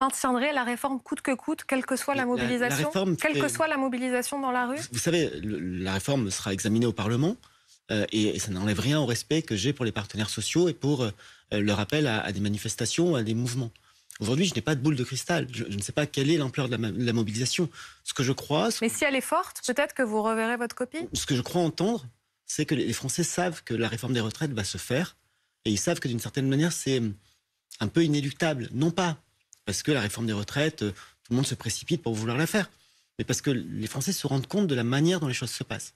maintiendrez la réforme coûte que coûte, quelle que soit la mobilisation, quelle que soit la mobilisation dans la rue Vous savez, la réforme sera examinée au Parlement euh, et, ça n'enlève rien au respect que j'ai pour les partenaires sociaux et pour euh, leur appel à, des manifestations, à des mouvements. Aujourd'hui, je n'ai pas de boule de cristal. Je, ne sais pas quelle est l'ampleur de, la, mobilisation. Ce que je crois. Mais si elle est forte, peut-être que vous reverrez votre copie Ce que je crois entendre, c'est que les Français savent que la réforme des retraites va se faire. Et ils savent que d'une certaine manière, c'est un peu inéluctable. Non pas parce que la réforme des retraites, euh, tout le monde se précipite pour vouloir la faire, mais parce que les Français se rendent compte de la manière dont les choses se passent.